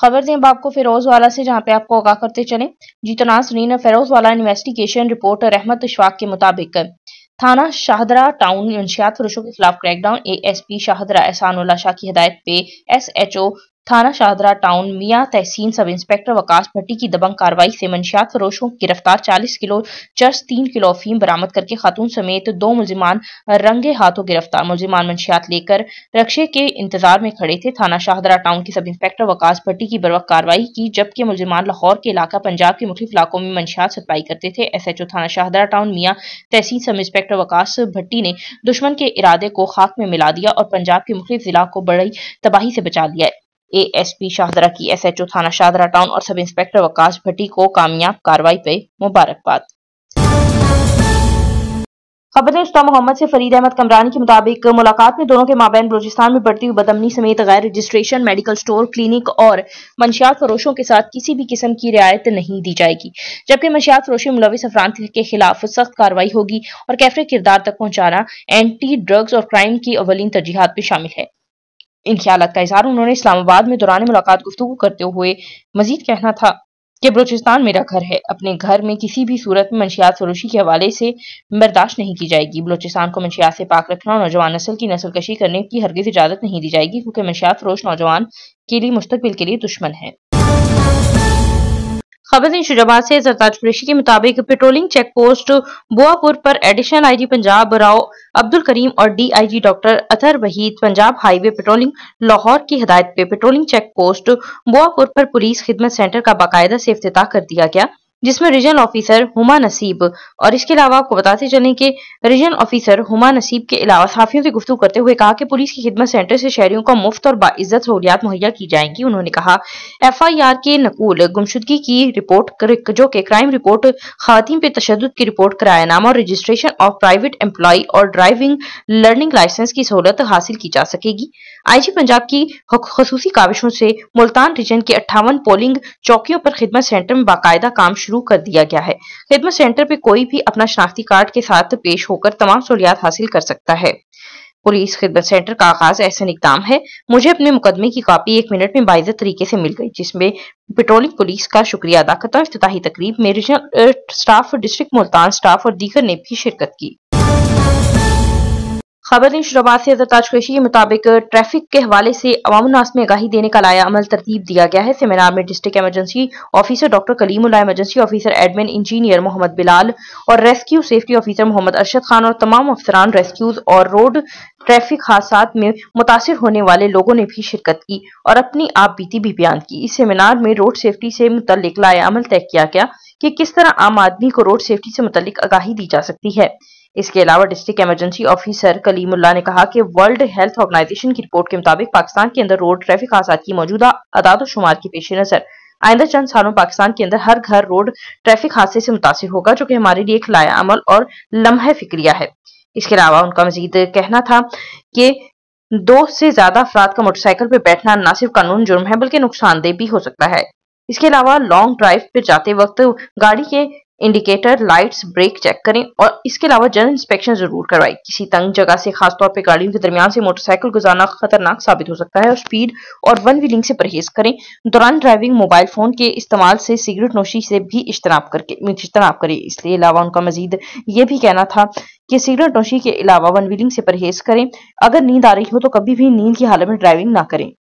खबर दें अब आपको फिरोज वाला से जहाँ पे आपको आगाह करते चले जी तो नाजरीन फिरोज वाला इन्वेस्टिगेशन रिपोर्टर रहमत शवाक के मुताबिक थाना शाहदरा टाउन मंशियात फरोशों के खिलाफ crackdown A S P Shahdara Ullah Shah की हदायत पे एस एच ओ थाना शाहदरा टाउन मियां तहसीन सब इंस्पेक्टर वकास भट्टी की दबंग कार्रवाई से मंशियात फरोशों की गिरफ्तार 40 किलो चर्च तीन किलो अफीम बरामद करके खातून समेत दो मुलजिमान रंगे हाथों गिरफ्तार मुलजिमान मंशियात लेकर रक्षे के इंतजार में खड़े थे थाना शाहदरा टाउन की सब इंस्पेक्टर वकास भट्टी की बरवक कार्रवाई की जबकि मुलजिमान लाहौर के इलाका पंजाब के मुख्तलिफ इलाकों में मंशियात सप्लाई करते थे एस एच ओ थाना शाहदरा टाउन मियाँ तहसीन सब इंस्पेक्टर वकास भट्टी ने दुश्मन के इरादे को खाक में मिला दिया और पंजाब के मुख्तलिफ जिला को बड़ी तबाही से बचा लिया एएसपी शाहदरा की एसएचओ थाना शाहदरा टाउन और सब इंस्पेक्टर वकाश भट्टी को कामयाब कार्रवाई पे मुबारकबाद खबर ने उस्ता मोहम्मद से फरीद अहमद कमरानी के मुताबिक मुलाकात में दोनों के माबेन बलोचिस्तान में बढ़ती हुई बदमनी समेत गैर रजिस्ट्रेशन मेडिकल स्टोर क्लिनिक और मंशियात फरोशों के साथ किसी भी किस्म की रियायत नहीं दी जाएगी जबकि मंशियात फरोशी मुलविस अफरान के खिलाफ सख्त कार्रवाई होगी और कैफे किरदार तक पहुंचाना एंटी ड्रग्स और क्राइम की अवलिन तरजीहत भी शामिल है ख्याल का इजहार उन्होंने इस्लामाबाद में दौरान मुलाकात गुफ्तु करते हुए मजीद कहना था कि बलोचिस्तान मेरा घर है अपने घर में किसी भी सूरत में मनशियात फरोशी के हवाले से बर्दाश्त नहीं की जाएगी बलोचिस्तान को मनशियात से पाक रखना और नौजवान नस्ल की नस्ल कशी करने की हरगिज इजाजत नहीं दी जाएगी क्योंकि मनशियात फरोश नौजवान के लिए मुस्तबिल के लिए दुश्मन है खबर शुजाबाद से जरताज कुरेशी के मुताबिक पेट्रोलिंग चेक पोस्ट बुआपुर पर एडिशनल आईजी पंजाब राव अब्दुल करीम और DIG doctor Athar Waheed Punjab highway patrolling Lahore की हदायत पे पेट्रोलिंग चेक पोस्ट बोआपुर पर पुलिस खिदमत सेंटर का बाकायदा से अफ्ताह कर दिया गया जिसमें रीजन ऑफिसर हुमा नसीब और इसके अलावा आपको बताते चलें कि रीजन ऑफिसर हुमा नसीब के अलावा साफियों से गुफ्तु करते हुए कहा कि पुलिस की खिदमत सेंटर से शहरियों को मुफ्त और बाइज्जत सहूलियात मुहैया की जाएंगी उन्होंने कहा एफ आई आर के नकुल गुमशुदगी की रिपोर्ट जो कि क्राइम रिपोर्ट खातिन पे तशद की रिपोर्ट करायानामा और रजिस्ट्रेशन ऑफ प्राइवेट एम्प्लॉय और ड्राइविंग लर्निंग लाइसेंस की सहूलत हासिल की जा सकेगी आईजी पंजाब की खसूसी काविशों से मुल्तान रीजन की अट्ठावन पोलिंग चौकियों पर खिदमत सेंटर में बाकायदा काम शुरू कर दिया गया है खिदमत सेंटर पर कोई भी अपना शनाख्ती कार्ड के साथ पेश होकर तमाम सहूलियात हासिल कर सकता है पुलिस खिदमत सेंटर का आगाज ऐसा इकदाम है मुझे अपने मुकदमे की कापी एक मिनट में बाइजत तरीके से मिल गई जिसमें पेट्रोलिंग पुलिस का शुक्रिया अदा करता हूँ अफ्ताही तकरीब में regional staff district Multan staff और दीगर ने भी शिरकत की खबरें शुरुआत से ताज के मुताबिक ट्रैफिक के हवाले से अवामनास में आगाही देने का लाया अमल तरतीब दिया गया है सेमिनार में district emergency officer doctor Kalimullah emergency officer admin engineer Mohammad Bilal और rescue safety officer Mohammad Arshad Khan और तमाम अफसरान रेस्क्यूज और रोड ट्रैफिक हादसा में मुतासर होने वाले लोगों ने भी शिरकत की और अपनी आप बीती भी बयान की इस सेमिनार में रोड सेफ्टी से मुतल लाया अमल तय किया गया कि किस तरह आम आदमी को रोड सेफ्टी से मुतल आगाही दी जा सकती है इसके अलावा डिस्ट्रिक्ट इमरजेंसी ऑफिसर कलीमुल्ला ने कहा कि वर्ल्ड हेल्थ ऑर्गेनाइजेशन की रिपोर्ट के मुताबिक पाकिस्तान के अंदर रोड ट्रैफिक हादसा की मौजूदा अदाद शुमार के पेश नजर आइंदा चंद सालों पाकिस्तान के अंदर हर घर रोड ट्रैफिक हादसे से मुतासर होगा जो कि हमारे लिए एक लाया अमल और लम्हे फिक्रिया है इसके अलावा उनका मजीद कहना था कि दो से ज्यादा अफराद का मोटरसाइकिल पर बैठना न सिर्फ कानून जुर्म है बल्कि नुकसानदेह भी हो सकता है इसके अलावा लॉन्ग ड्राइव पर जाते वक्त गाड़ी के इंडिकेटर लाइट्स ब्रेक चेक करें और इसके अलावा जनरल इंस्पेक्शन जरूर करवाएं किसी तंग जगह से खासतौर पर गाड़ियों के दरमियान से मोटरसाइकिल गुजारना खतरनाक साबित हो सकता है और स्पीड और वन व्हीलिंग से परहेज करें दौरान ड्राइविंग मोबाइल फोन के इस्तेमाल से सिगरेट नोशी से भी इज्तनाब करके इज्तनाब करें इसके अलावा उनका मजीद ये भी कहना था कि सिगरेट नोशी के अलावा वन व्हीलिंग से परहेज करें अगर नींद आ रही हो तो कभी भी नींद की हालत में ड्राइविंग ना करें